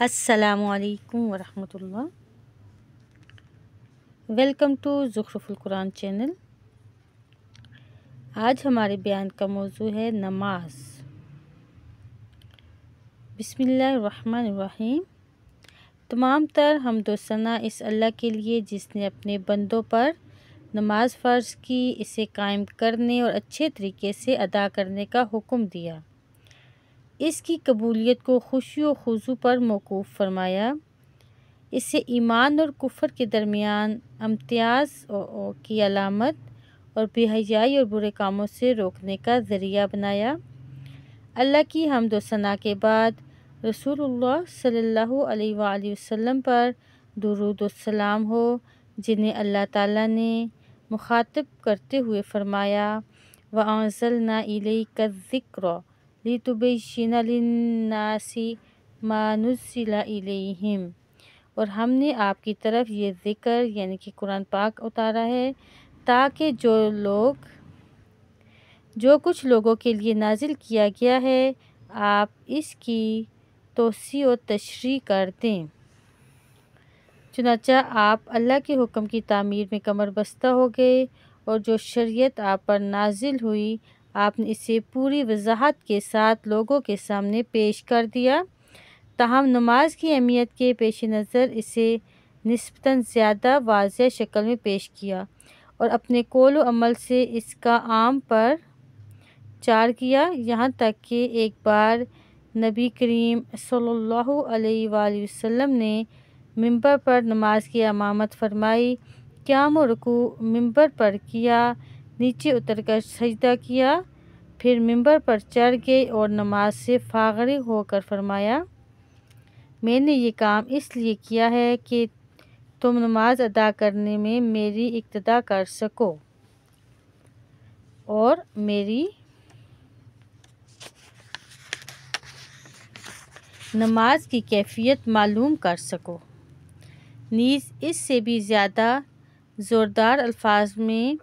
असलकम वरहमल welcome to Zukhruful Quran channel आज हमारे बयान का मौजू है नमाज बसमीम तमाम तर हम दोसना इस अल्लाह के लिए जिसने अपने बंदों पर नमाज फ़र्ज़ की इसे कायम करने और अच्छे तरीके से अदा करने का हुक्म दिया इसकी कबूलियत को खुशी और खजू पर मौकूफ़ फरमाया इससे ईमान और कुफर के दरमियान अम्तियाज़ की अलामत और बेहजाई और बुरे कामों से रोकने का ज़रिया बनाया अल्लाह की हमदोसना के बाद रसूलुल्लाह सल्लल्लाहु अलैहि वसल्लम पर दुरूद सलाम हो जिन्हें अल्लाह ताला ने मुखातब करते हुए फरमाया व अज़ल ना इलई का ज़िक्र लितुबैन नासी मानुसला इलेहिम और हमने आपकी तरफ ये ज़िक्र यानी कि कुरान पाक उतारा है ताकि जो लोग जो कुछ लोगों के लिए नाजिल किया गया है आप इसकी तोसी और तशरी कर दें चुनाचा आप अल्लाह के हुक्म की तामीर में कमर बस्ता हो गए और जो शरीयत आप पर नाजिल हुई आपने इसे पूरी वजाहत के साथ लोगों के सामने पेश कर दिया तहम नमाज की अहमियत के पेश नज़र इसे नस्बता ज़्यादा वाज शक्ल में पेश किया और अपने कोल अमल से इसका आम पर चार किया यहाँ तक कि एक बार नबी करीम सल्लल्लाहु वसम ने मंबर पर नमाज की अमामत फरमाई क्या रकू मंबर पर किया नीचे उतरकर सजदा किया फिर मिंबर पर चढ़ गई और नमाज से फागरी होकर फरमाया मैंने ये काम इसलिए किया है कि तुम नमाज अदा करने में मेरी इक्तदा कर सको और मेरी नमाज की कैफियत मालूम कर सको नीज़ इससे भी ज़्यादा ज़ोरदार अल्फाज में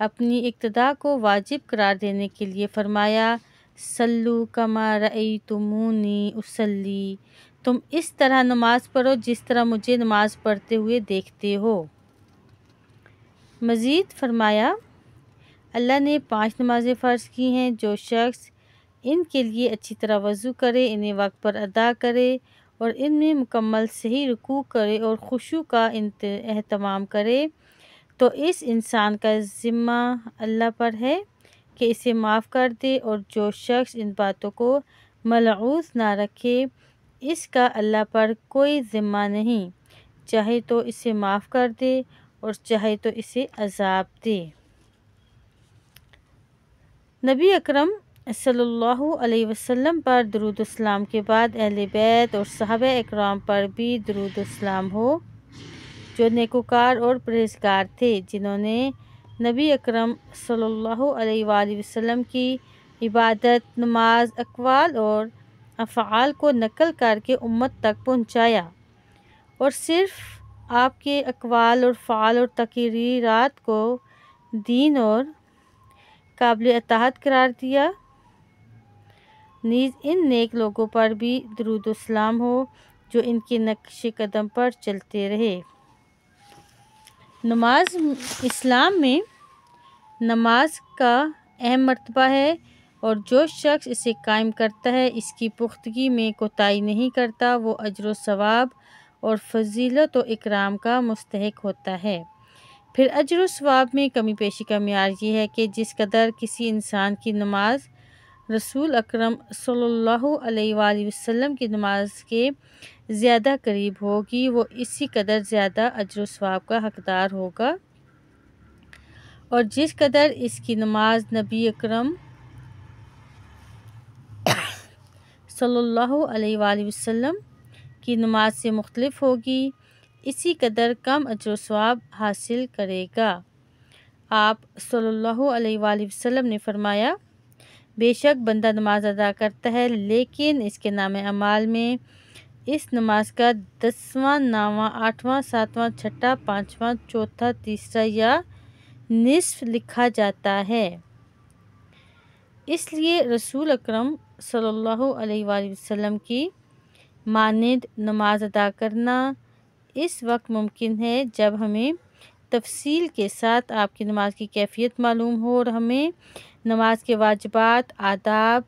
अपनी इक्तदा को वाजिब करार देने के लिए फरमाया सल्लु कमा रई तुमूनी उसली तुम इस तरह नमाज़ पढ़ो जिस तरह मुझे नमाज़ पढ़ते हुए देखते हो मज़ीद फरमाया अल्लाह ने पांच नमाज़ें फ़र्ज की हैं जो शख्स इनके लिए अच्छी तरह वज़ू करे इन्हें वक्त पर अदा करे और इनमें मुकम्मल सही रुकू करे और खुशू का अहतमाम करे तो इस इंसान का ज़िम्मा अल्लाह पर है कि इसे माफ़ कर दे और जो शख्स इन बातों को मलूस ना रखे इसका अल्लाह पर कोई ज़िम्मा नहीं चाहे तो इसे माफ़ कर दे और चाहे तो इसे अजाब दे नबी अकरम सल्लल्लाहु अलैहि वसल्लम पर दरुद सलाम के बाद अहल बैत और साहब इकराम पर भी दरुद सलाम हो जो नेकोकार और परहेजगार थे जिन्होंने नबी अकरम सल्लल्लाहु अलैहि वसल्लम की इबादत नमाज अकवाल और अफ़ाल को नकल करके उम्मत तक पहुंचाया और सिर्फ आपके अकवाल और फ़ाल और तकरीरत को दीन और काबिल अतहत करार दिया नीज इन नेक लोगों पर भी दरुद सलाम हो जो इनके नक्श कदम पर चलते रहे नमाज इस्लाम में नमाज का अहम मरतबा है और जो शख्स इसे कायम करता है इसकी पुख्तगी में कोताही नहीं करता वो अजर सवाब और फजीलत व इकराम का मस्तक होता है फिर अजर सवाब में कमी पेशी का मैार ये है कि जिस कदर किसी इंसान की नमाज रसूल अकरम सल्लल्लाहु अलैहि वसल्लम की नमाज के ज़्यादा करीब होगी वो इसी कदर ज़्यादा अजर स्वाब का हकदार होगा और जिस कदर इसकी नमाज नबी अकरम सल्लल्लाहु अलैहि वसल्लम की नमाज से मुख्तलफ होगी इसी कदर कम अजर स्वाब हासिल करेगा आप सल्लल्लाहु अलैहि वसल्लम ने फरमाया बेशक बंदा नमाज अदा करता है लेकिन इसके नाम अमाल में इस नमाज का दसवां नावा आठवां सातवां छठा पाँचवा चौथा तीसरा या निसफ लिखा जाता है इसलिए रसूल अकरम सल्लल्लाहु अलैहि वसल्लम की मानद नमाज अदा करना इस वक्त मुमकिन है जब हमें तफसील के साथ आपकी नमाज की कैफियत मालूम हो और हमें नमाज के वाजबात आदाब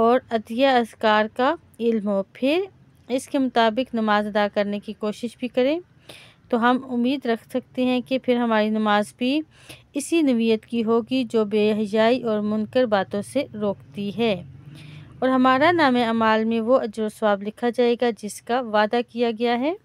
और अतिया असकार का इल्म हो फिर इसके मुताबिक नमाज अदा करने की कोशिश भी करें तो हम उम्मीद रख सकते हैं कि फिर हमारी नमाज भी इसी नवीयत की होगी जो बेहजाई और मुनकर बातों से रोकती है और हमारा नाम अमाल में वो अजर स्वाब लिखा जाएगा जिसका वादा किया गया है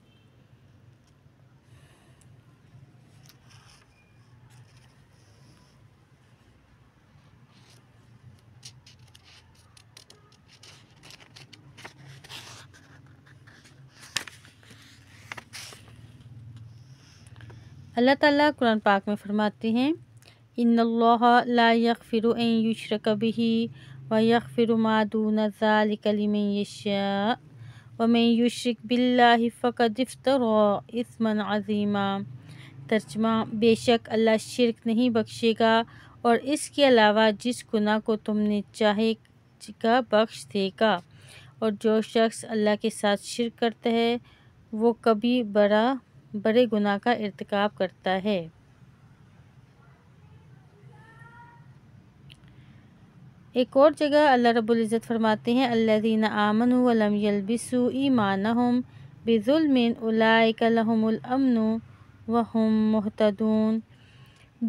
अल्लाह ताला कुरान पाक में फ़रमाते हैं इन ला यकफ़िर युशर कभी व यकफ़िर कलीम यश व मैं युशरक बिल्ला फ़कदिफ्तर इसमन अजीमा तर्जमा बेशक अल्लाह शिरक नहीं बख्शेगा और इसके अलावा जिस गुना को तुमने चाहे का बख्श देगा और जो शख्स अल्लाह के साथ शिरक करता है वो कभी बड़ा बड़े गुना का इरतकब करता है एक और जगह अल्लाह रबुल्ज़त फरमाते हैं अल्लादीन आमन वलम यलबिसु ईमान बिजुलमिन उलाकमन वहम महतदून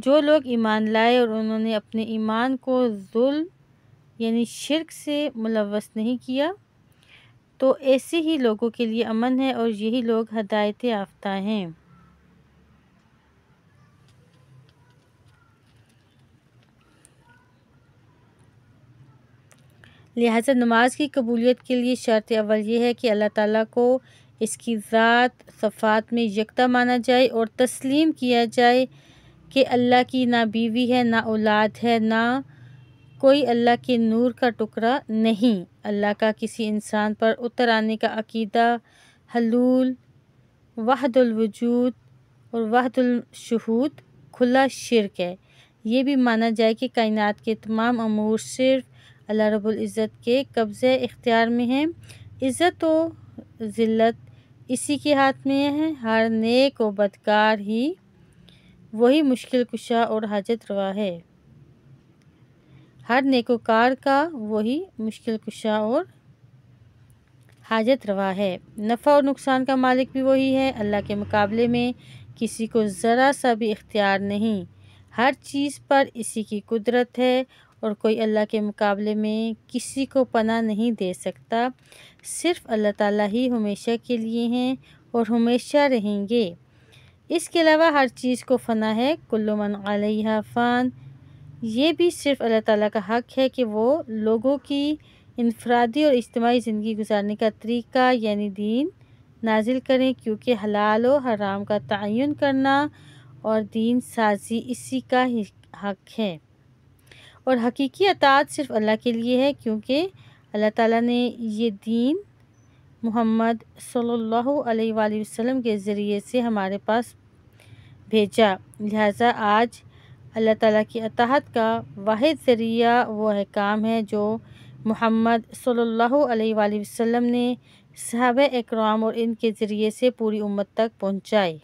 जो लोग ईमान लाए और उन्होंने अपने ईमान को जुल्म यानी शिरक से मुलवस नहीं किया तो ऐसे ही लोगों के लिए अमन है और यही लोग हदायत याफ्ता हैं लिहाजा नमाज की कबूलियत के लिए शर्त अवल यह है कि अल्लाह ताला को इसकी ज़ात सफ़ात में यकता माना जाए और तस्लीम किया जाए कि अल्लाह की ना बीवी है ना औलाद है ना कोई अल्लाह के नूर का टुकड़ा नहीं अल्लाह का किसी इंसान पर उतर आने का अकीदा हलूल वहदुलवजूद और वहदुलशहूद खुला शिरक है ये भी माना जाए कि कायनात के तमाम अमूर सिर्फ अल्लाह रबुल्ज़त के कब्ज़े इख्तियार में हैं इज़्ज़त व ज़िल्लत इसी के हाथ में है हर नेक और बदकार ही वही मुश्किल कुशा और हाजत रवा है हर नेकोकार का वही मुश्किल कुशा और हाजत रवा है नफ़ा और नुकसान का मालिक भी वही है अल्लाह के मुकाबले में किसी को ज़रा सा भी इख्तियार नहीं हर चीज़ पर इसी की कुदरत है और कोई अल्लाह के मुकाबले में किसी को पना नहीं दे सकता सिर्फ अल्लाह ताला ही हमेशा के लिए हैं और हमेशा रहेंगे इसके अलावा हर चीज़ को फ़ना है कुल्लुमन फ़ान ये भी सिर्फ अल्लाह ताला का हक़ है कि वो लोगों की इनफरादी और इज्तमाही ज़िंदगी गुजारने का तरीक़ा यानी दीन नाजिल करें क्योंकि हलाल और हराम का तयन करना और दीन साजी इसी का ही हक़ है और हकीकी अतात सिर्फ अल्लाह के लिए है क्योंकि अल्लाह ताला ने ये दीन मोहम्मद सल्लल्लाहु अलैहि वसल्लम के ज़रिए से हमारे पास भेजा लिहाजा आज अल्लाह ताला की अतहत का वाद जरिया है काम है जो मोहम्मद सल्लल्लाहु अलैहि वसल्लम ने सहब इकराम और इनके ज़रिए से पूरी उम्मत तक पहुँचाई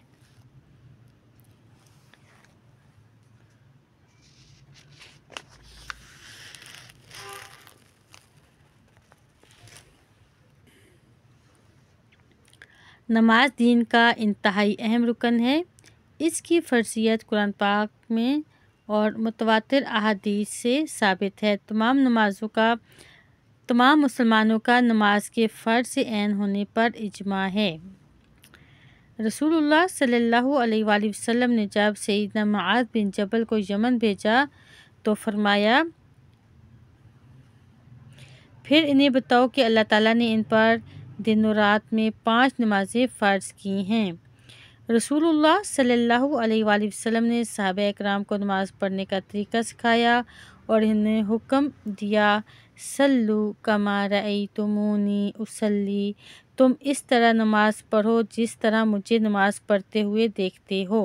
नमाज दीन का इंतहाई अहम रुकन है इसकी फर्जियत कुरान पाक में और मुतवातिर अहदीस से साबित है तमाम नमाज़ों का तमाम मुसलमानों का नमाज के फ़र्ज ऐन होने पर इजमा है रसूलुल्लाह सल्लल्लाहु अलैहि वसल्लम ने जब सईद मआद बिन जबल को यमन भेजा तो फरमाया फिर इन्हें बताओ कि अल्लाह ताला ने इन पर दिन और रात में पांच नमाज़ें फ़र्ज की हैं रसूलुल्लाह सल्लल्लाहु अलैहि वसल्लम ने साहब कराम को नमाज़ पढ़ने का तरीका सिखाया और इन्हें हुक्म दिया सल्लु कमारई रई तुमूनी उसली तुम इस तरह नमाज़ पढ़ो जिस तरह मुझे नमाज़ पढ़ते हुए देखते हो